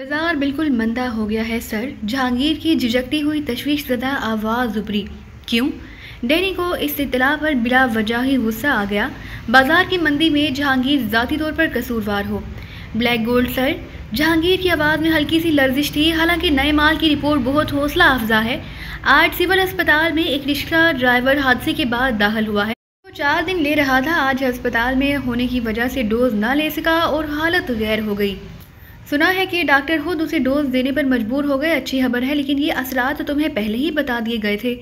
बाजार बिल्कुल मंदा हो गया है सर जहांगीर की झिझकती हुई तशवीश ज़दा आवाज़ उभरी क्यों डेनी को इस इतला पर बिला वजह ही गुस्सा आ गया बाजार की मंदी में जहांगीर ज़ाती तौर पर कसूरवार हो ब्लैक गोल्ड सर जहांगीर की आवाज़ में हल्की सी लर्जिश थी हालांकि नए माल की रिपोर्ट बहुत हौसला अफजा है आज सिविल अस्पताल में एक रिश्ता ड्राइवर हादसे के बाद दाखिल हुआ है वो तो चार दिन ले रहा था आज अस्पताल में होने की वजह से डोज ना ले सका और हालत गैर हो गई सुना है कि डॉक्टर खुद उसे डोज देने पर मजबूर हो गए अच्छी खबर है लेकिन ये असरा तो तुम्हें पहले ही बता दिए गए थे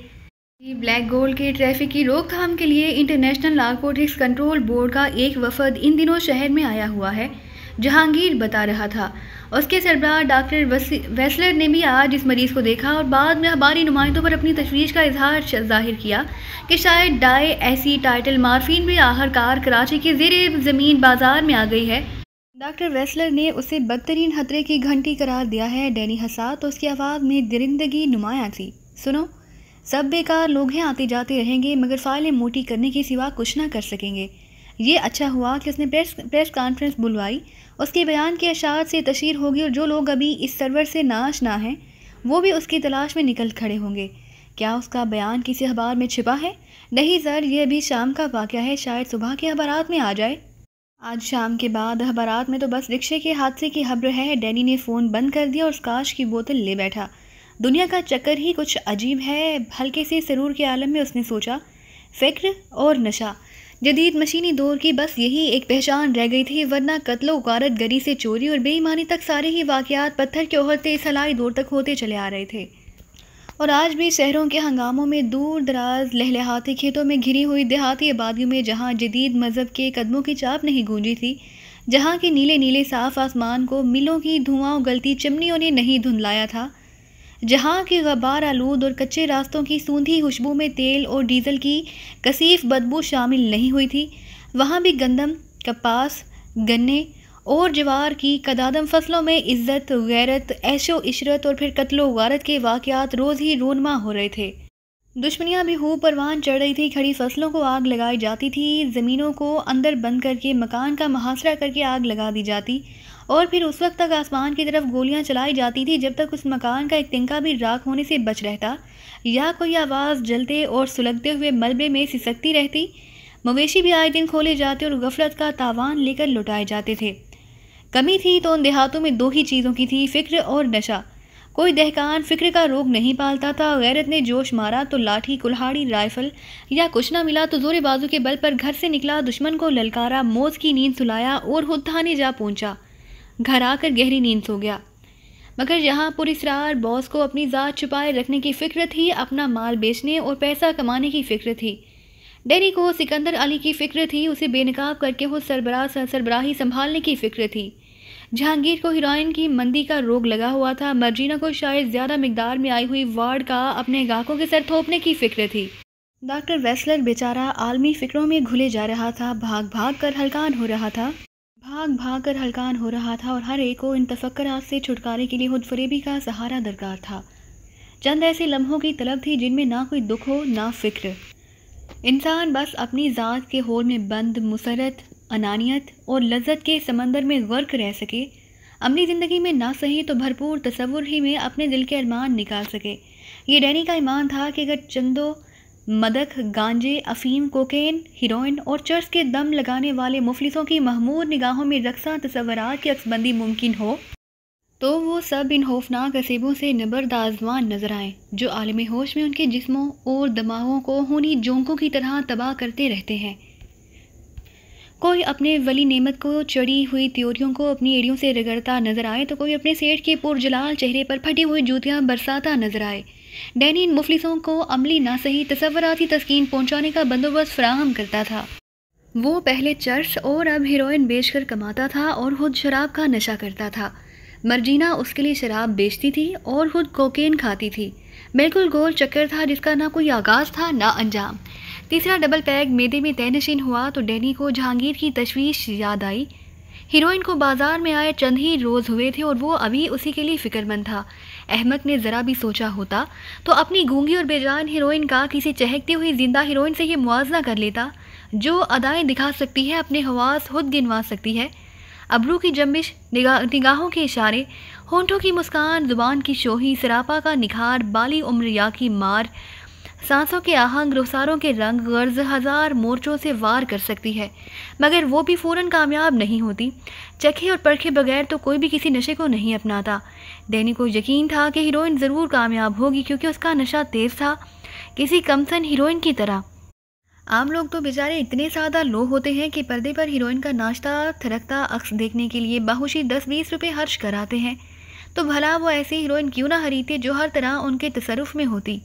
ब्लैक गोल्ड के ट्रैफिक की रोकथाम के लिए इंटरनेशनल नारकोटिक्स कंट्रोल बोर्ड का एक वफद इन दिनों शहर में आया हुआ है जहांगीर बता रहा था उसके सरबराह डॉक्टर वेस्लर ने भी आज इस मरीज़ को देखा और बाद में हमारी नुमाइंदों पर अपनी तशवीश का इजहार जाहिर किया कि शायद डाई ऐसी टाइटल मार्फिन भी आखिरकार कराची के जेर ज़मीन बाज़ार में आ गई है डॉक्टर वेस्लर ने उसे बदतरीन खतरे की घंटी करार दिया है डैनी हसा तो उसकी आवाज़ में दरिंदगी नुमाया थी सुनो सब बेकार लोग हैं आते जाते रहेंगे मगर फाइलें मोटी करने के सिवा कुछ ना कर सकेंगे ये अच्छा हुआ कि उसने प्रेस प्रेस कॉन्फ्रेंस बुलवाई उसके बयान के अशात से तशहर होगी और जो लोग अभी इस सर्वर से नाश ना हैं वो भी उसकी तलाश में निकल खड़े होंगे क्या उसका बयान किसी अखबार में छिपा है नहीं सर यह अभी शाम का वाक़ है शायद सुबह के अखबार में आ जाए आज शाम के बाद अखबारात में तो बस रिक्शे के हादसे की खबर है डैनी ने फ़ोन बंद कर दिया और स्काश की बोतल ले बैठा दुनिया का चक्कर ही कुछ अजीब है हल्के से सरूर के आलम में उसने सोचा फ़िक्र और नशा जदीद मशीनी दौर की बस यही एक पहचान रह गई थी वरना कत्लो गारत गरी से चोरी और बेईमानी तक सारे ही वाक़ पत्थर के ओहर सलाई दौर तक होते चले आ रहे थे और आज भी शहरों के हंगामों में दूर दराज लहलहाते खेतों में घिरी हुई देहाती आबादियों में जहाँ जदीद मज़हब के कदमों की चाप नहीं गूंजी थी जहाँ के नीले नीले साफ आसमान को मिलों की धुआं गलती चिमनियों ने नहीं धुंधलाया था जहाँ के गबार आलूद और कच्चे रास्तों की सूंधी खुशबू में तेल और डीजल की कसीफ बदबू शामिल नहीं हुई थी वहाँ भी गंदम कपास गन्ने और जवार की कदादम फसलों में इज्जत गैरत ऐशो इशरत और फिर कत्लो वारत के वाक़ात रोज़ ही रोनमा हो रहे थे दुश्मनियाँ भी हु परवान चढ़ रही थी खड़ी फसलों को आग लगाई जाती थी ज़मीनों को अंदर बंद करके मकान का मुहासरा करके आग लगा दी जाती और फिर उस वक्त तक आसमान की तरफ गोलियां चलाई जाती थी जब तक उस मकान का एक तिनका भी राख होने से बच रहता या कोई आवाज़ जलते और सुलगते हुए मलबे में सिसकती रहती मवेशी भी आए दिन खोले जाते और गफलत का तावान लेकर लुटाए जाते थे कमी थी तो उन देहातों में दो ही चीज़ों की थी फ़िक्र और नशा कोई दहकान फ़िक्र का रोग नहीं पालता था गैरत ने जोश मारा तो लाठी कुल्हाड़ी राइफल या कुछ ना मिला तो जोरे बाजू के बल पर घर से निकला दुश्मन को ललकारा मौत की नींद सुलाया और खुद थाने जा पहुंचा घर आकर गहरी नींद सो गया मगर यहाँ पुरस्रार बॉस को अपनी ज़ात छुपाए रखने की फ़िक्र थी अपना माल बेचने और पैसा कमाने की फ़िक्र थी डेरी को सिकंदर अली की फ़िक्र थी उसे बेनकाब करके वो सरबरा सरबराही संभालने की फ़िक्र थी जहांगीर को हीरोइन की मंदी का रोग लगा हुआ था मर्जीना को शायद ज़्यादा मकदार में आई हुई वार्ड का अपने गाहकों के सर थोपने की फ़िक्र थी डॉक्टर वेस्लर बेचारा आलमी फ़िक्रों में घुले जा रहा था भाग भाग कर हलकान हो रहा था भाग भाग कर हलकान हो रहा था और हर एक को इन तफक्रात से छुटकारे के लिए फरेबी का सहारा दरकार था चंद ऐसे लम्हों की तलब थी जिनमें ना कोई दुख हो ना फ़िक्र इंसान बस अपनी ज़ात के होर में बंद मुसरत अनानियत और लज्जत के समंदर में गर्क रह सके अपनी ज़िंदगी में ना सही तो भरपूर तस्वुर ही में अपने दिल के अरमान निकाल सके ये डैनी का ईमान था कि अगर चंदो मदक गांजे अफीम कोकेन हीरोइन और चर्च के दम लगाने वाले मुफलिसों की महमूर निगाहों में रकसा तस्वरात की अक्सबंदी मुमकिन हो तो वो सब इन खौफनाक असीबों से नबरदाजवान नज़र आए जो आलमी होश में उनके जिस्मों और दिमागों को होनी जोंकों की तरह तबाह करते रहते हैं कोई अपने वली नेमत को चढ़ी हुई त्योरियों को अपनी एड़ियों से रगड़ता नजर आए तो कोई अपने सेठ के पुरजलाल चेहरे पर फटी हुई जूतियाँ बरसाता नजर आए डैनी इन मुफलिसों को अमली ना सही तस्वराती तस्किन पहुँचाने का बंदोबस्त फ्राहम करता था वो पहले चर्च और अब हीरोइन बेचकर कमाता था और खुद शराब का नशा करता था मर्जीना उसके लिए शराब बेचती थी और खुद कोकेन खाती थी बिल्कुल गोल चक्कर था जिसका ना कोई आगाज़ था ना अंजाम तीसरा डबल पैग मेदे में तयनशीन हुआ तो डैनी को जहांगीर की तशवीश याद आई हीरोइन को बाजार में आए चंद ही रोज़ हुए थे और वो अभी उसी के लिए फ़िक्रमंद था अहमद ने ज़रा भी सोचा होता तो अपनी गूंगी और बेजान हीरोइन का किसी चहकती हुई जिंदा हीरोइन से ये मुआवजा कर लेता जो अदाएँ दिखा सकती है अपने हवास खुद गिनवा सकती है अबरू की जम्बिश निगा, निगाहों के इशारे होंठों की मुस्कान जुबान की शोही सरापा का निखार बाली उम्र या की मार सांसों के आहंग रुसारों के रंग गर्ज हज़ार मोर्चों से वार कर सकती है मगर वो भी फ़ौरन कामयाब नहीं होती चखे और परखे बगैर तो कोई भी किसी नशे को नहीं अपनाता डैनी को यकीन था कि हीरोइन ज़रूर कामयाब होगी क्योंकि उसका नशा तेज़ था किसी कमसन हीरोइन की तरह आम लोग तो बेचारे इतने ज़्यादा लो होते हैं कि पर्दे पर हीरोइन का नाश्ता थरकता अक्स देखने के लिए बाहुशी दस बीस रुपये खर्च कराते हैं तो भला वो ऐसी हीरोइन क्यों ना हरीती जो हर तरह उनके तसरफ में होती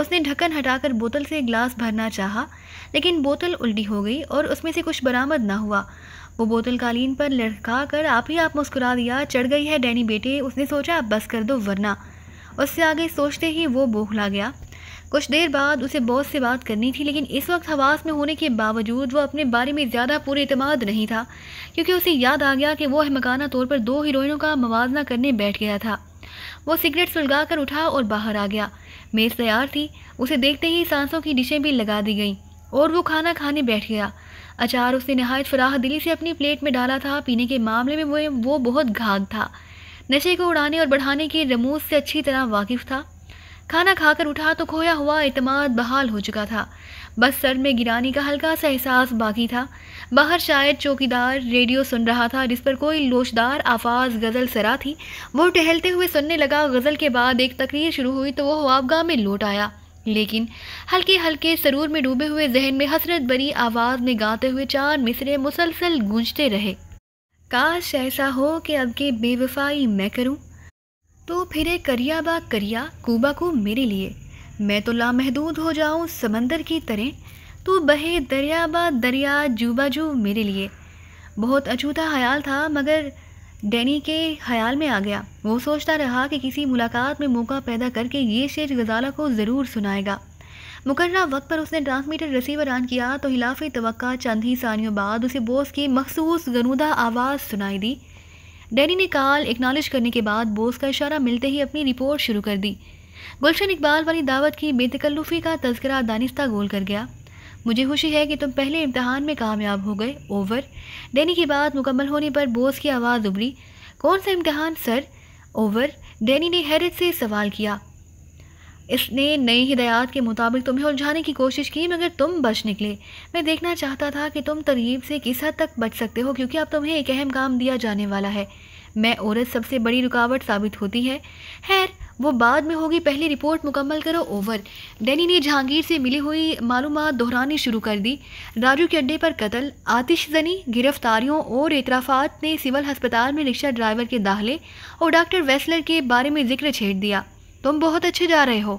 उसने ढक्कन हटाकर बोतल से गिलास भरना चाहा लेकिन बोतल उल्टी हो गई और उसमें से कुछ बरामद ना हुआ वो बोतल कालीन पर लड़का कर आप ही आप मुस्कुरा दिया चढ़ गई है डैनी बेटे उसने सोचा अब बस कर दो वरना उससे आगे सोचते ही वो बौखला गया कुछ देर बाद उसे बॉस से बात करनी थी लेकिन इस वक्त हवास में होने के बावजूद वह अपने बारे में ज़्यादा पूरे अतमाद नहीं था क्योंकि उसे याद आ गया कि वो अहमकाना तौर पर दो हीरोइनों का मवाजना करने बैठ गया था वो सिगरेट सुलगा कर उठा और बाहर आ गया मेज़ तैयार थी उसे देखते ही सांसों की डिशें भी लगा दी गईं और वो खाना खाने बैठ गया अचार उसने नहायत फराह दिली से अपनी प्लेट में डाला था पीने के मामले में वो वो बहुत घाघ था नशे को उड़ाने और बढ़ाने के रमूज से अच्छी तरह वाकिफ था खाना खाकर उठा तो खोया हुआ अतमाद बहाल हो चुका था बस सर में गिरानी का हल्का सा एहसास बाकी था बाहर शायद चौकीदार रेडियो सुन रहा था जिस पर कोई लोशदार आवाज़ गज़ल सरा थी वो टहलते हुए सुनने लगा गज़ल के बाद एक तकरीर शुरू हुई तो वो ख्वाबगाह में लौट आया लेकिन हल्के हल्के सरूर में डूबे हुए जहन में हसरत भरी आवाज़ में गाते हुए चार मिसरे मुसलसल गूंजते रहे काश ऐसा हो कि अब के बेवफाई मैं करूं तो फिर करिया बा करिया कुबा को मेरे लिए मैं तो लामहदूद हो जाऊँ समंदर की तरह तू बहे दरिया बा दरिया जूबा जू मेरे लिए बहुत अछूता ख्याल था मगर डैनी के ख्याल में आ गया वो सोचता रहा कि किसी मुलाकात में मौका पैदा करके ये शेर गजाला को ज़रूर सुनाएगा मुकर्रा वक्त पर उसने ट्रांसमीटर रिसीवर ऑन किया तो हिलाफी तो चंद ही सानियों बाद उसे बोस की मखसूस गनूदा आवाज़ सुनाई दी डैनी ने कॉल एक्नॉलेज करने के बाद बोस का इशारा मिलते ही अपनी रिपोर्ट शुरू कर दी गुलशन इकबाल वाली दावत की बेतकल्लुफ़ी का तस्करा दानिस्ता गोल कर गया मुझे खुशी है कि तुम पहले इम्तहान में कामयाब हो गए ओवर डैनी की बात मुकम्मल होने पर बोस की आवाज़ उभरी कौन सा इम्तहान सर ओवर डैनी ने हैरत से सवाल किया इसने नई हिदायत के मुताबिक तुम्हें उलझाने की कोशिश की मगर तुम बच निकले मैं देखना चाहता था कि तुम तरीब से किस हद तक बच सकते हो क्योंकि अब तुम्हें एक अहम काम दिया जाने वाला है मैं औरत सबसे बड़ी रुकावट साबित होती है खैर वो बाद में होगी पहली रिपोर्ट मुकम्मल करो ओवर डैनी ने जहांगीर से मिली हुई मालूम दोहरानी शुरू कर दी राजू के अड्डे पर कत्ल आतिशजनी गिरफ्तारियों और इतराफ़ात ने सिविल हस्पताल में रिक्शा ड्राइवर के दाहले और डॉक्टर वेस्लर के बारे में जिक्र छेड़ दिया तुम बहुत अच्छे जा रहे हो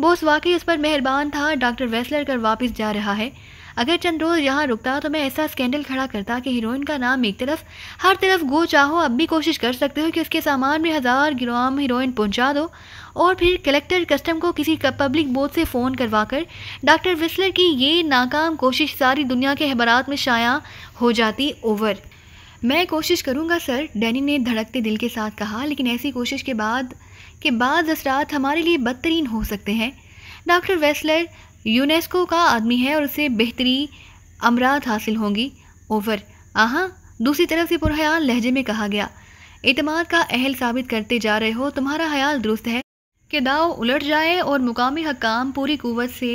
बोस वाकई उस पर मेहरबान था डॉक्टर वेस्लर कर वापस जा रहा है अगर चंद रोज यहाँ रुकता तो मैं ऐसा स्कैंडल खड़ा करता कि हीरोइन का नाम एक तरफ हर तरफ गो चाहो अब भी कोशिश कर सकते हो कि उसके सामान में हज़ार ग्राम हीरोइन पहुँचा दो और फिर कलेक्टर कस्टम को किसी पब्लिक बोर्ड से फ़ोन करवा कर डॉक्टर विस्लर की ये नाकाम कोशिश सारी दुनिया के हबरात में शाया हो जाती ओवर मैं कोशिश करूँगा सर डैनी ने धड़कते दिल के साथ कहा लेकिन ऐसी कोशिश के बाद कि बाद असरात हमारे लिए बदतरीन हो सकते हैं डॉक्टर वेस्लर यूनेस्को का आदमी है और उसे बेहतरी अमरात हासिल होंगी ओवर आहा दूसरी तरफ से पुरहयाल लहजे में कहा गया अतमाद का अहल साबित करते जा रहे हो तुम्हारा ख्याल दुरुस्त है कि दाव उलट जाए और मुकामी हकाम पूरी कुवत से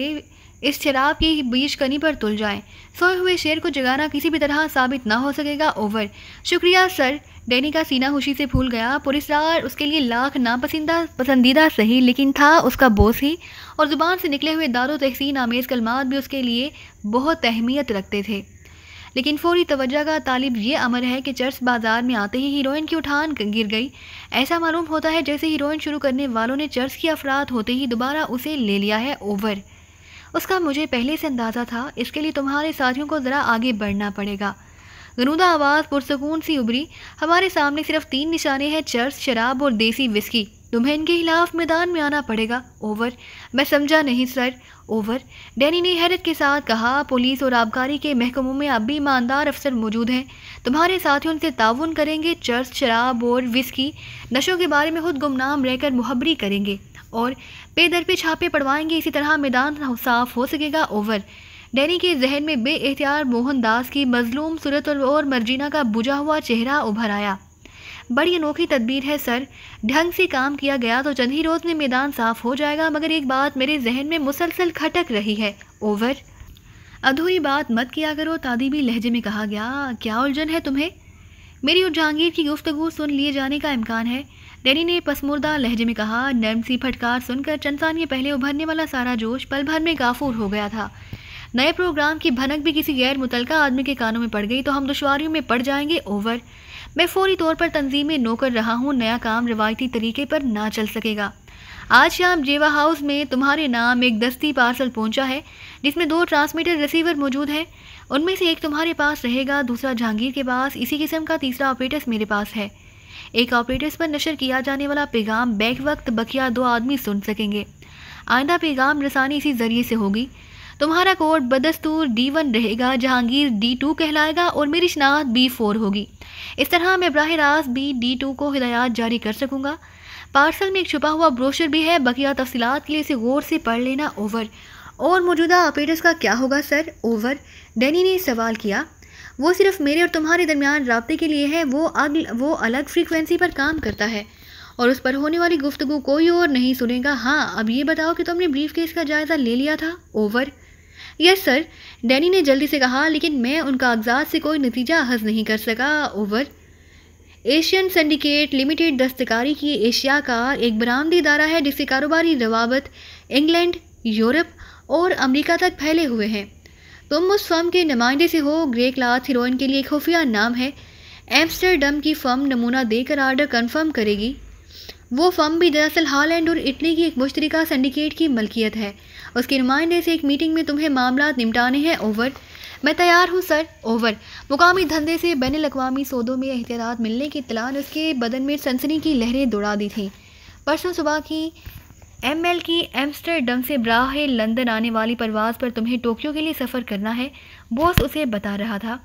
इस शराब की बीज कनी पर तुल जाए सोए हुए शेर को जगाना किसी भी तरह साबित ना हो सकेगा ओवर शुक्रिया सर डैनी का सीना खुशी से फूल गया पुरस्कार उसके लिए लाख नापसंदा पसंदीदा सही लेकिन था उसका बोस ही और ज़ुबान से निकले हुए दारो तहसीन आमेज़ कलमात भी उसके लिए बहुत अहमियत रखते थे लेकिन फौरी तवज्जा का तालिब ये अमर है कि चर्च बाज़ार में आते ही हीरोइन की उठान गिर गई ऐसा मालूम होता है जैसे हीरोइन शुरू करने वालों ने चर्च की अफराद होते ही दोबारा उसे ले लिया है ओवर उसका मुझे पहले से अंदाज़ा था इसके लिए तुम्हारे साथियों को ज़रा आगे बढ़ना पड़ेगा गनूदा आवाज़ पुरसकून सी उभरी हमारे सामने सिर्फ तीन निशाने हैं चर्स शराब और देसी विस्की तुम्हें इनके खिलाफ मैदान में आना पड़ेगा ओवर मैं समझा नहीं सर ओवर डैनी ने हैरत के साथ कहा पुलिस और आबकारी के महकमों में अब भी ईमानदार अफसर मौजूद हैं तुम्हारे साथियों से ताउन करेंगे चर्च शराब और विस्की नशों के बारे में खुद गुमनाम रहकर मुहबरी करेंगे और पे दर पे छापे पड़वाएंगे इसी तरह मैदान साफ हो सकेगा ओवर डैनी के जहन में बे एहतियार मोहनदास की मजलूम सूरत और मर्जीना का बुझा हुआ चेहरा उभर आया बड़ी अनोखी तदबीर है सर ढंग से काम किया गया तो चंद ही रोज़ में मैदान साफ हो जाएगा मगर एक बात मेरे जहन में मुसलसल खटक रही है ओवर अधूरी बात मत किया करो तादीबी लहजे में कहा गया क्या उलझन है तुम्हें मेरी और जहांगीर की गुफ्तगु सुन लिए जाने का इम्कान है डैनी ने पसमुर्दा लहजे में कहा नर्म सी फटकार सुनकर चंसान ये पहले उभरने वाला सारा जोश पल भर में गाफूर हो गया था नए प्रोग्राम की भनक भी किसी गैर मुतलका आदमी के कानों में पड़ गई तो हम दुशारियों में पड़ जाएंगे ओवर मैं फौरी तौर पर तंजीमें नौकर रहा हूँ नया काम रिवायती तरीके पर ना चल सकेगा आज शाम जेवा हाउस में तुम्हारे नाम एक दस्ती पार्सल पहुंचा है जिसमें दो ट्रांसमीटर रिसीवर मौजूद हैं उनमें से एक तुम्हारे पास रहेगा दूसरा जहांगीर के पास इसी किस्म का तीसरा ऑपरेटर्स मेरे पास है एक ऑपरेटर्स पर नशर किया जाने वाला पैगाम बैक वक्त बखिया दो आदमी सुन सकेंगे आइंदा पैगाम रसानी इसी ज़रिए से होगी तुम्हारा कोड बदस्तूर डी वन रहेगा जहांगीर डी टू कहलाएगा और मेरी शनाख्त बी फोर होगी इस तरह मैं बराह रास्त भी डी टू को हिदायत जारी कर सकूँगा पार्सल में एक छुपा हुआ ब्रोशर भी है बकिया तफसीत के लिए इसे गौर से पढ़ लेना ओवर और मौजूदा ऑपरेटर्स का क्या होगा सर ओवर डैनी ने सवाल किया वो सिर्फ मेरे और तुम्हारे दरमियान रबते के लिए है वो अगल वो अलग फ्रीक्वेंसी पर काम करता है और उस पर होने वाली गुफ्तु कोई और नहीं सुनेगा हाँ अब ये बताओ कि तुमने ब्रीफ केस का जायज़ा ले लिया था ओवर यस सर डैनी ने जल्दी से कहा लेकिन मैं उनका कागजात से कोई नतीजा हज नहीं कर सका ओवर एशियन सिंडिकेट लिमिटेड दस्तकारी की एशिया का एक बरामदी इदारा है जिसके कारोबारी रवाबत इंग्लैंड यूरोप और अमेरिका तक फैले हुए हैं तुम उस फर्म के नुमाइंदे से हो ग्रे क्लाथ हीरोइन के लिए एक खुफिया नाम है एम्स्टरडम की फर्म नमूना देकर आर्डर कन्फर्म करेगी वो फर्म भी दरअसल हालैंड और इटली की एक मुश्तरका सिंडिकेट की मलकियत है उसके नुमाइंदे से एक मीटिंग में तुम्हें मामला निपटाने हैं ओवर मैं तैयार हूँ सर ओवर मुकामी धंधे से बैन अवी सौदों में एहतियात मिलने इतला ने उसके बदन में सनसनी की लहरें दौड़ा दी थी परसों सुबह की एम एल की एम्स्टरडम से ब्राह लंदन आने वाली परवाज़ पर तुम्हें टोक्यो के लिए सफ़र करना है बॉस उसे बता रहा था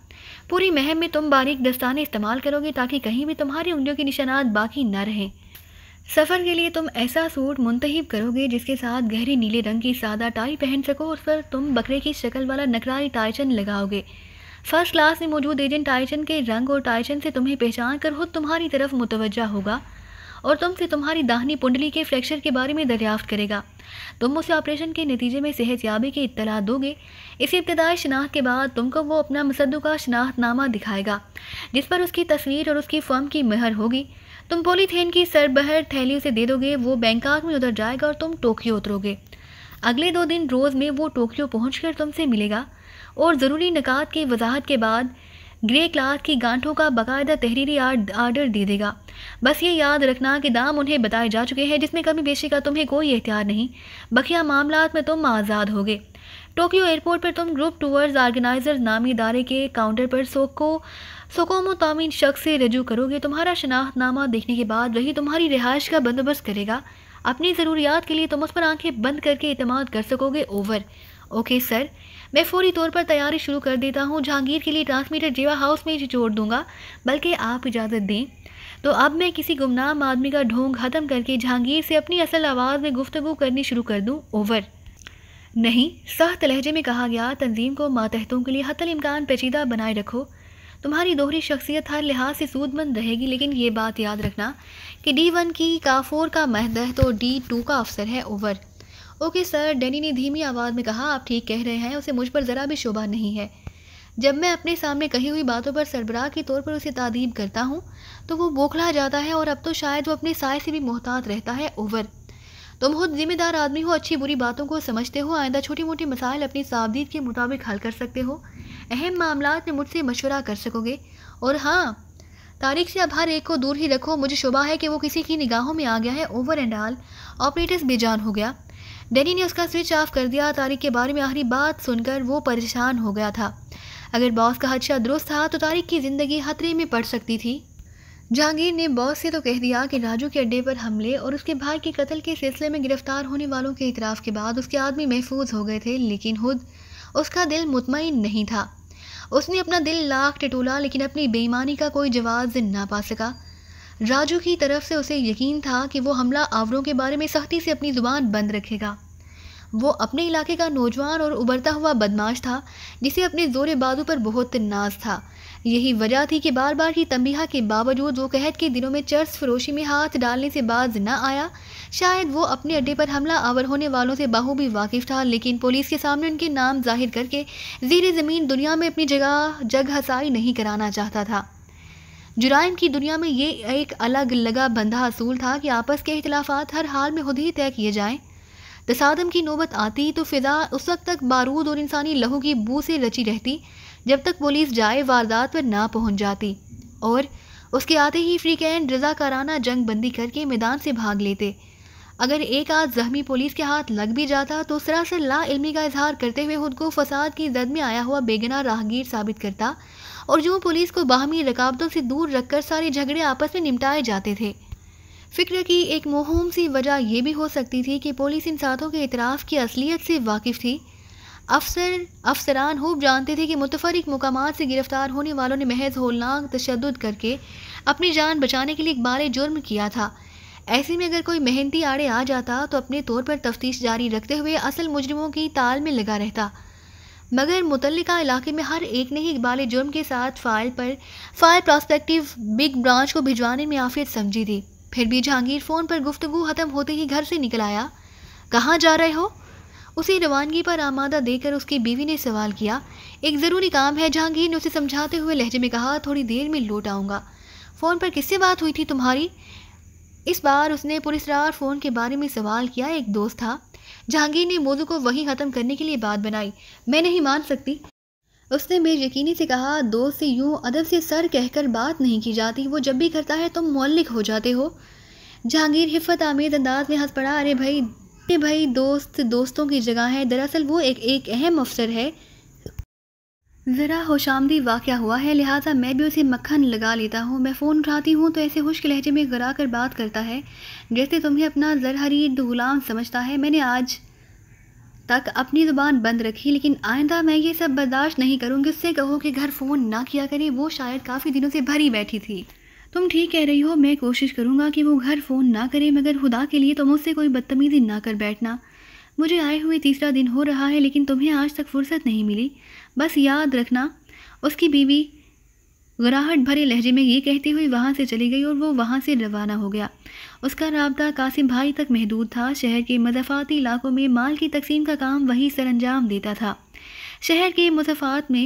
पूरी महम में तुम बारीक दस्ताने इस्तेमाल करोगे ताकि कहीं भी तुम्हारी उंगलियों के निशानात बाकी न रहें सफ़र के लिए तुम ऐसा सूट मुंतब करोगे जिसके साथ गहरे नीले रंग की सादा टाई पहन सको और पर तुम बकरे की शक्ल वाला नकरारी टाइचन लगाओगे फर्स्ट क्लास में मौजूद एजेंट टाइचन के रंग और टाइचन से तुम्हें पहचान कर खुद तुम्हारी तरफ मुतवजा होगा और तुमसे तुम्हारी दाहनी पुंडली के फ्रैक्चर के बारे में दरियाफ्त करेगा तुम उसे ऑपरेशन के नतीजे में सेहत याबी की इतला दोगे इसी इब्तदाई शनाख्त के बाद तुमको वो अपना मुसद्दू का शनाख्तनामा दिखाएगा जिस पर उसकी तस्वीर और उसकी फर्म की महर होगी तुम पोलीथेन की सरबहर थैली उसे दे दोगे वो बैंकॉक में उधर जाएगा और तुम टोक्यो उतरोगे अगले दो दिन रोज़ में वो टोक्यो पहुँच तुमसे मिलेगा और ज़रूरी निकात की वजाहत के बाद ग्रे क्लास की गांठों का बाकायदा तहरीरी आर्डर दे देगा बस ये याद रखना कि दाम उन्हें बताए जा चुके हैं जिसमें कमी बेशी का तुम्हें कोई एहतियार नहीं बखिया मामला में तुम आज़ाद होगे टोक्यो एयरपोर्ट पर तुम ग्रुप टूर्स आर्गेनाइजर नामी इदारे के काउंटर पर सोको को सुकूम तामीन शख्स से रजू करोगे तुम्हारा नामा देखने के बाद वही तुम्हारी रिहाइश का बंदोबस्त करेगा अपनी ज़रूरियात के लिए तुम उस पर आंखें बंद करके अतमाद कर सकोगे ओवर ओके सर मैं फौरी तौर पर तैयारी शुरू कर देता हूँ जहांगीर के लिए ट्रांसमीटर जेवा हाउस में ही जोड़ दूंगा बल्कि आप इजाज़त दें तो अब मैं किसी गुमनाम आदमी का ढोंग ख़त्म करके जहांगीर से अपनी असल आवाज़ में गुफ्तु करनी शुरू कर दूँ ओवर नहीं सख्त लहजे में कहा गया तंजीम को मातहतों के लिए हतल इम्कान पेचीदा बनाए रखो तुम्हारी दोहरी शख्सियत हर लिहाज से सूदमंद रहेगी लेकिन ये बात याद रखना कि डी वन की का फोर का महदह तो डी टू का अफसर है ओवर ओके सर डैनी ने धीमी आवाज़ में कहा आप ठीक कह रहे हैं उसे मुझ पर ज़रा भी शोभा नहीं है जब मैं अपने सामने कही हुई बातों पर सरबराह के तौर पर उसे तादीब करता हूँ तो वो बौखला जाता है और अब तो शायद वो अपने साय से भी मोहतात रहता है ओवर तुम तो खुद जिम्मेदार आदमी हो अच्छी बुरी बातों को समझते हो आइंदा छोटी मोटी मसाइल अपनी सावधी के मुताबिक हल कर सकते हो अहम मामला में मुझसे मशवरा कर सकोगे और हाँ तारीख से अब हर एक को दूर ही रखो मुझे शुबा है कि वो किसी की निगाहों में आ गया है ओवर एंड ऑल ऑपरेटर्स बेजान हो गया डैनी ने उसका स्विच ऑफ कर दिया तारिक के बारे में आखिरी बात सुनकर वो परेशान हो गया था अगर बॉस का हदशा दुरुस्त था तो तारिक की ज़िंदगी खतरे में पड़ सकती थी जहांगीर ने बॉस से तो कह दिया कि राजू के अड्डे पर हमले और उसके भाई के कत्ल के सिलसिले में गिरफ्तार होने वालों के इतराफ़ के बाद उसके आदमी महफूज हो गए थे लेकिन खुद उसका दिल मुतमिन नहीं था उसने अपना दिल लाख टटोला लेकिन अपनी बेईमानी का कोई जवाब ना पा सका राजू की तरफ से उसे यकीन था कि वो हमला आवरों के बारे में सख्ती से अपनी ज़ुबान बंद रखेगा वो अपने इलाके का नौजवान और उबरता हुआ बदमाश था जिसे अपने ज़ोरे बाजू पर बहुत नाज था यही वजह थी कि बार बार ही तमबीहा के बावजूद वो कहत के दिनों में चर्च फरोशी में हाथ डालने से बाज न आया शायद वो अपने अड्डे पर हमला आवर होने वालों से भी वाकिफ था लेकिन पुलिस के सामने उनके नाम जाहिर करके जीर ज़मीन दुनिया में अपनी जगह जग हसाई नहीं कराना चाहता था जुराइम की दुनिया में ये एक अलग लगा बंधा असूल था कि आपस के अख्तलाफात हर हाल में खुद ही तय किए जाए तसादम की नौबत आती तो फिजा उस वक्त तक बारूद और इंसानी लहू की बू से रची रहती जब तक पुलिस जाए वारदात पर ना पहुंच जाती और उसके आते ही फ्री रजा रजाकाराना जंग बंदी करके मैदान से भाग लेते अगर एक आध जख्मी पुलिस के हाथ लग भी जाता तो सरासर ला इलमी का इजहार करते हुए खुद को फसाद की जद में आया हुआ बेगना राहगीर साबित करता और जो पुलिस को बाहमी रकावतों से दूर रखकर सारे झगड़े आपस में निपटाए जाते थे फिक्र की एक मोहम सी वजह यह भी हो सकती थी कि पुलिस इन साथों के इतराफ़ की असलियत से वाकिफ थी अफसर अफसरान खूब जानते थे कि मुतफरक मकाम से गिरफ्तार होने वालों ने महज होलनाक तशद करके अपनी जान बचाने के लिए इकबाल जुर्म किया था ऐसे में अगर कोई मेहनती आड़े आ जाता तो अपने तौर पर तफ्तीश जारी रखते हुए असल मुजरमों की ताल में लगा रहता मगर मुतल इलाके में हर एक ने ही इकबाल जुर्म के साथ फाइल पर फाइल प्रॉस्पेक्टिव बिग ब्रांच को भिजवाने में आफियत समझी थी फिर भी जहांगीर फ़ोन पर गुफ्तु ख़त्म होते ही घर से निकल आया कहाँ जा रहे हो उसे रवानगी पर आमादा देकर उसकी बीवी ने सवाल किया एक ज़रूरी काम है जहांगीर ने उसे समझाते हुए लहजे में कहा थोड़ी देर में लौट आऊँगा फ़ोन पर किससे बात हुई थी तुम्हारी इस बार उसने पुलिसरार फ़ोन के बारे में सवाल किया एक दोस्त था जहांगीर ने मोदू को वहीं ख़त्म करने के लिए बात बनाई मैं नहीं मान सकती उसने बेयकीनी से कहा दोस्त से यूं अदब से सर कहकर बात नहीं की जाती वो जब भी करता है तुम मौलिक हो जाते हो जहांगीर हिफत आमिर अंदाज में हंस पड़ा अरे भाई कि भाई दोस्त दोस्तों की जगह है दरअसल वो एक एक अहम अफसर है ज़रा आमदी वाक़ हुआ है लिहाजा मैं भी उसे मक्खन लगा लेता हूँ मैं फ़ोन उठाती हूँ तो ऐसे खुश्क लहजे में गरा कर बात करता है जैसे तुम्हें अपना जरहरीद गुलाम समझता है मैंने आज तक अपनी ज़ुबान बंद रखी लेकिन आइंदा मैं ये सब बर्दाश्त नहीं करूँगी उससे कहो कि घर फ़ोन ना किया करे वो शायद काफ़ी दिनों से भरी बैठी थी तुम ठीक कह रही हो मैं कोशिश करूँगा कि वो घर फ़ोन ना करे मगर खुदा के लिए तुम तो मुझसे कोई बदतमीज़ी ना कर बैठना मुझे आए हुए तीसरा दिन हो रहा है लेकिन तुम्हें आज तक फुर्सत नहीं मिली बस याद रखना उसकी बीवी गराहट भरे लहजे में ये कहती हुई वहाँ से चली गई और वो वहाँ से रवाना हो गया उसका रबता कासिम भाई तक महदूद था शहर के मदाफ़ाती इलाकों में माल की तकसीम का काम वही अंजाम देता था शहर के मजाफात में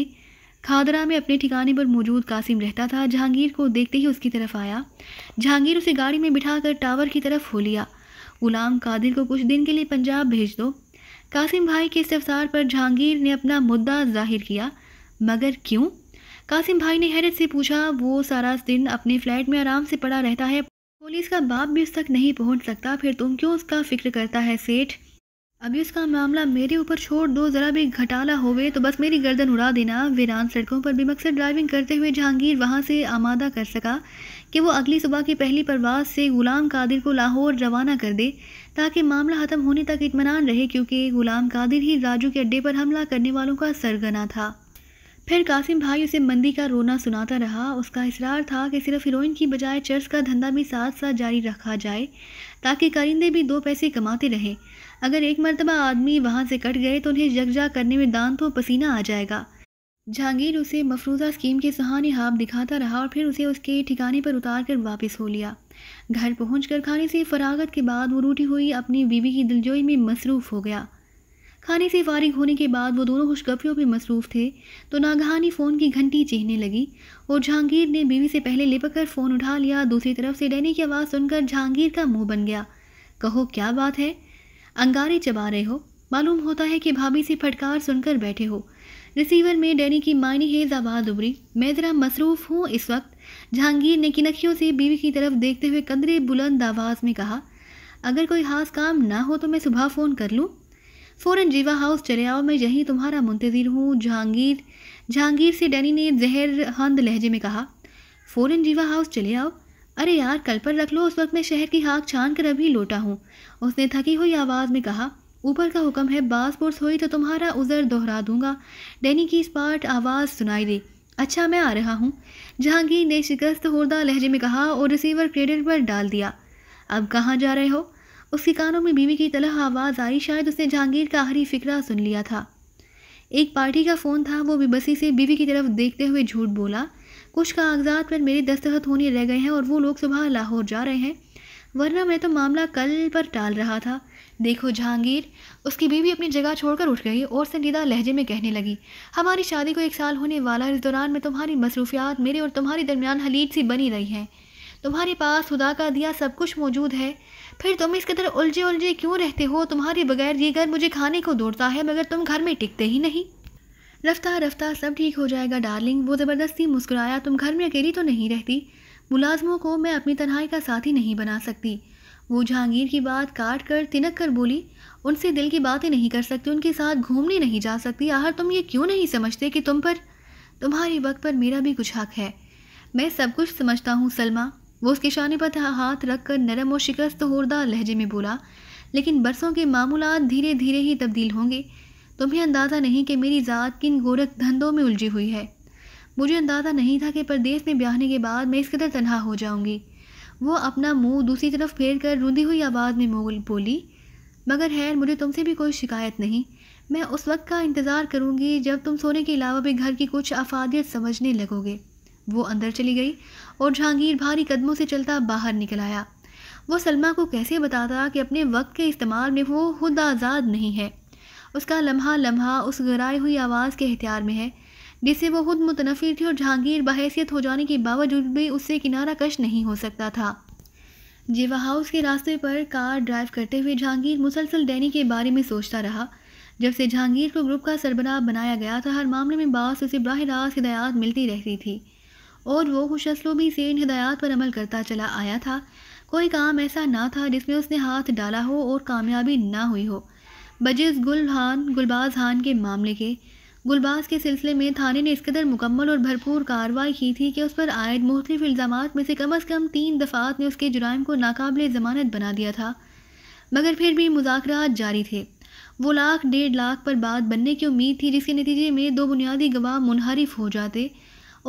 खादरा में अपने ठिकाने पर मौजूद कासिम रहता था जहांगीर को देखते ही उसकी तरफ आया जहांगीर उसे गाड़ी में बिठाकर टावर की तरफ हो लिया गुलाम कादिर को कुछ दिन के लिए पंजाब भेज दो कासिम भाई के इस्तफसार पर जहांगीर ने अपना मुद्दा जाहिर किया मगर क्यों कासिम भाई ने हैरत से पूछा वो सारा दिन अपने फ्लैट में आराम से पड़ा रहता है पुलिस का बाप भी उस तक नहीं पहुंच सकता फिर तुम क्यों उसका फिक्र करता है सेठ अभी इसका मामला मेरे ऊपर छोड़ दो ज़रा भी घटाला होवे तो बस मेरी गर्दन उड़ा देना वीरान सड़कों पर भी मकसद ड्राइविंग करते हुए जहांगीर वहाँ से आमादा कर सका कि वो अगली सुबह की पहली परवाज से ग़ुलाम कादिर को लाहौर रवाना कर दे ताकि मामला ख़त्म होने तक इतमान रहे क्योंकि ग़ुलाम कादिर ही राजू के अड्डे पर हमला करने वालों का सरगना था फिर कासिम भाई उसे मंदी का रोना सुनाता रहा उसका इसरार था कि सिर्फ हीरोइन की बजाय चर्च का धंधा भी साथ साथ जारी रखा जाए ताकि कारिंदे भी दो पैसे कमाते रहें अगर एक मरतबा आदमी वहाँ से कट गए तो उन्हें जगजा करने में दान तो पसीना आ जाएगा जहांगीर उसे मफरूजा स्कीम के सहाने हाफ दिखाता रहा और फिर उसे उसके ठिकाने पर उतार कर वापस हो लिया घर पहुँच कर खाने से फरागत के बाद वो रूठी हुई अपनी बीवी की दिलजोई में मसरूफ़ हो गया खाने से फारिग होने के बाद वो दोनों खुशगफियों में मसरूफ़ थे तो नागहानी फ़ोन की घंटी चीहने लगी और जहांगीर ने बीवी से पहले लिपक कर फ़ोन उठा लिया दूसरी तरफ से डैनी की आवाज़ सुनकर जहांगीर का मुंह बन गया कहो क्या बात है अंगारे चबा रहे हो मालूम होता है कि भाभी से फटकार सुनकर बैठे हो रिसीवर में डैनी की मायनी हेज आवाज़ उभरी मैं ज़रा मसरूफ़ हूँ इस वक्त जहांगीर ने किनखियों से बीवी की तरफ देखते हुए कंदरे बुलंद आवाज़ में कहा अगर कोई खास काम ना हो तो मैं सुबह फ़ोन कर लूँ फ़ौरन जीवा हाउस चले आओ मैं यहीं तुम्हारा मुंतज़िर हूँ जहांगीर जहांगीर से डैनी ने जहर हंद लहजे में कहा फ़ौरन जीवा हाउस चले आओ अरे यार कल पर रख लो उस वक्त मैं शहर की हाक छान कर अभी लौटा हूँ उसने थकी हुई आवाज़ में कहा ऊपर का हुक्म है बास पोर्स हुई तो तुम्हारा उज़र दोहरा दूंगा डैनी की स्पाट आवाज़ सुनाई दी अच्छा मैं आ रहा हूँ जहांगीर ने शिकस्त होदा लहजे में कहा और रिसीवर क्रेडिट पर डाल दिया अब कहाँ जा रहे हो उसके कानों में बीवी की तलह आवाज़ आई शायद उसने जहांगीर का आखिरी फिक्रा सुन लिया था एक पार्टी का फ़ोन था वो बेबसी से बीवी की तरफ देखते हुए झूठ बोला कुछ कागजात पर मेरे दस्तखत होने रह गए हैं और वो लोग सुबह लाहौर जा रहे हैं वरना मैं तो मामला कल पर टाल रहा था देखो जहांगीर उसकी बीवी अपनी जगह छोड़कर उठ गई और संजीदा लहजे में कहने लगी हमारी शादी को एक साल होने वाला इस दौरान में तुम्हारी मसरूफियात मेरे और तुम्हारे दरमियान हलीट सी बनी रही हैं तुम्हारे पास खुदा का दिया सब कुछ मौजूद है फिर तुम इस कदर उलझे उलझे क्यों रहते हो तुम्हारे बगैर ये घर मुझे खाने को दौड़ता है मगर तुम घर में टिकते ही नहीं रफ्तार रफ्तार सब ठीक हो जाएगा डार्लिंग वो ज़बरदस्ती मुस्कुराया तुम घर में अकेली तो नहीं रहती मुलाजमों को मैं अपनी तनहाई का साथी नहीं बना सकती वो जहांगीर की बात काट कर तिनक कर बोली उनसे दिल की बातें नहीं कर सकती उनके साथ घूमने नहीं जा सकती आहर तुम ये क्यों नहीं समझते कि तुम पर तुम्हारे वक्त पर मेरा भी कुछ हक है मैं सब कुछ समझता हूँ सलमा वो उसके शाने पर हाथ रख कर नरम और शिकस्त होरदार लहजे में बोला लेकिन बरसों के मामूलत धीरे धीरे ही तब्दील होंगे तुम्हें अंदाज़ा नहीं कि मेरी ज़ात किन गोरख धंधों में उलझी हुई है मुझे अंदाज़ा नहीं था कि परदेस में ब्याहने के बाद मैं इस कदर तनहा हो जाऊंगी वो अपना मुंह दूसरी तरफ फेर कर रूंधी हुई आवाज़ में मोगल बोली मगर हैर मुझे तुमसे भी कोई शिकायत नहीं मैं उस वक्त का इंतज़ार करूँगी जब तुम सोने के अलावा भी घर की कुछ अफादियत समझने लगोगे वो अंदर चली गई और जहांगीर भारी कदमों से चलता बाहर निकल आया वो सलमा को कैसे बताता कि अपने वक्त के इस्तेमाल में वो खुद आज़ाद नहीं है उसका लम्हा लम्हा उस गराई हुई आवाज़ के हथियार में है जिससे वो खुद मुतनफ़िर थी और जहांगीर बहसीत हो जाने के बावजूद भी उससे किनारा कश नहीं हो सकता था जेवा हाउस के रास्ते पर कार ड्राइव करते हुए जहांगीर मुसलसल डैनी के बारे में सोचता रहा जब से जहांगीर को ग्रुप का सरबराह बनाया गया था हर मामले में बास उसे براہ रास्त हिदायत मिलती रहती थी और वो खुशसलूबी से इन हिदायत पर अमल करता चला आया था कोई काम ऐसा ना था जिसमें उसने हाथ डाला हो और कामयाबी ना हुई हो बजेस गुल हान गुलबाज हान के मामले के गुलबाज के सिलसिले में थाने ने इस कदर मुकम्मल और भरपूर कार्रवाई की थी कि उस पर आयद मुख्तफ इल्ज़ाम में से कम अज़ कम तीन दफ़ात ने उसके जुराम को नाकबिल ज़मानत बना दिया था मगर फिर भी मुजाकर जारी थे वो लाख डेढ़ लाख पर बात बनने की उम्मीद थी जिसके नतीजे में दो बुनियादी गवाह मुनहरफ हो जाते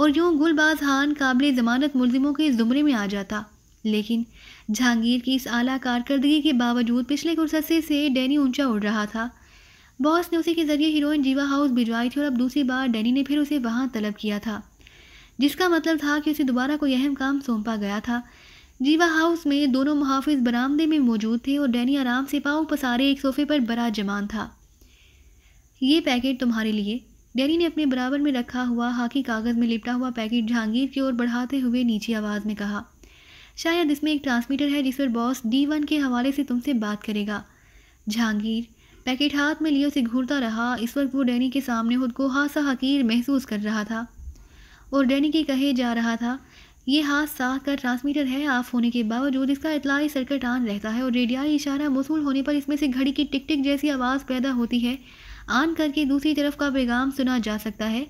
और यूँ गुलबाज हान काबिल ज़मानत मुलजिमों के ज़ुमरे में आ जाता लेकिन जहांगीर की इस आला कारकर्दगी के बावजूद पिछले कुछ अरसे से डैनी ऊंचा उड़ रहा था बॉस ने उसी के ज़रिए हीरोइन जीवा हाउस भिजवाई थी और अब दूसरी बार डैनी ने फिर उसे वहाँ तलब किया था जिसका मतलब था कि उसे दोबारा कोई अहम काम सौंपा गया था जीवा हाउस में दोनों मुहाफ़ बरामदे में मौजूद थे और डैनी आराम से पाँव पसारे एक सोफे पर बड़ा जमान था ये पैकेट तुम्हारे लिए डैनी ने अपने बराबर में रखा हुआ हाकी कागज़ में लिपटा हुआ पैकेट जहांगीर की ओर बढ़ाते हुए नीची आवाज़ में कहा शायद इसमें एक ट्रांसमीटर है जिस पर बॉस डी वन के हवाले से तुमसे बात करेगा जहांगीर पैकेट हाथ में लिए उसे घूरता रहा इस वक्त वो डैनी के सामने खुद को हासा हकीर महसूस कर रहा था और डैनी के कहे जा रहा था ये हाथ हादसा का ट्रांसमीटर है ऑफ होने के बावजूद इसका इतलाई सर्कट आन रहता है और रेडियाई इशारा मौसू होने पर इसमें से घड़ी की टिक टिक जैसी आवाज़ पैदा होती है आन करके दूसरी तरफ का पैगाम सुना जा सकता है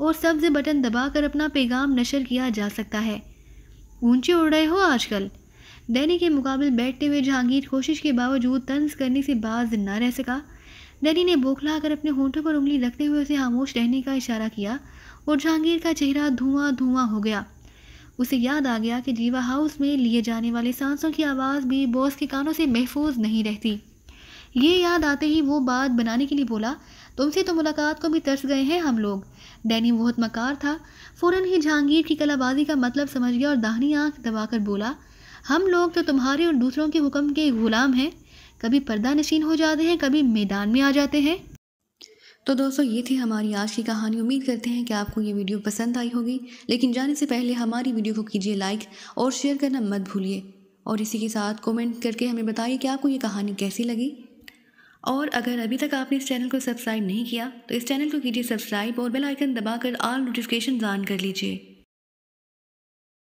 और सब्ज़ बटन दबाकर अपना पैगाम नशर किया जा सकता है ऊंचे उड़ रहे हो आजकल दैनी के मुकाबले बैठते हुए जहांगीर कोशिश के बावजूद तंज करने से बाज न रह सका दैनी ने बौखला कर अपने होंठों पर उंगली रखते हुए उसे खामोश रहने का इशारा किया और जहांगीर का चेहरा धुआं धुआं हो गया उसे याद आ गया कि जीवा हाउस में लिए जाने वाले सांसों की आवाज़ भी बॉस के कानों से महफूज नहीं रहती ये याद आते ही वो बात बनाने के लिए बोला तुमसे तो मुलाकात को भी तरस गए हैं हम लोग डैनी बहुत मकार था फ़ौरन ही जहांगीर की कलाबाजी का मतलब समझ गया और दाहनी आंख दबाकर बोला हम लोग तो तुम्हारे और दूसरों के हुक्म के गुलाम हैं कभी पर्दा नशीन हो जाते हैं कभी मैदान में आ जाते हैं तो दोस्तों ये थी हमारी आज की कहानी उम्मीद करते हैं कि आपको ये वीडियो पसंद आई होगी लेकिन जाने से पहले हमारी वीडियो को कीजिए लाइक और शेयर करना मत भूलिए और इसी के साथ कमेंट करके हमें बताइए कि आपको ये कहानी कैसी लगी और अगर अभी तक आपने इस चैनल को सब्सक्राइब नहीं किया तो इस चैनल को कीजिए सब्सक्राइब और बेल आइकन दबाकर ऑल नोटिफिकेशन ऑन कर लीजिए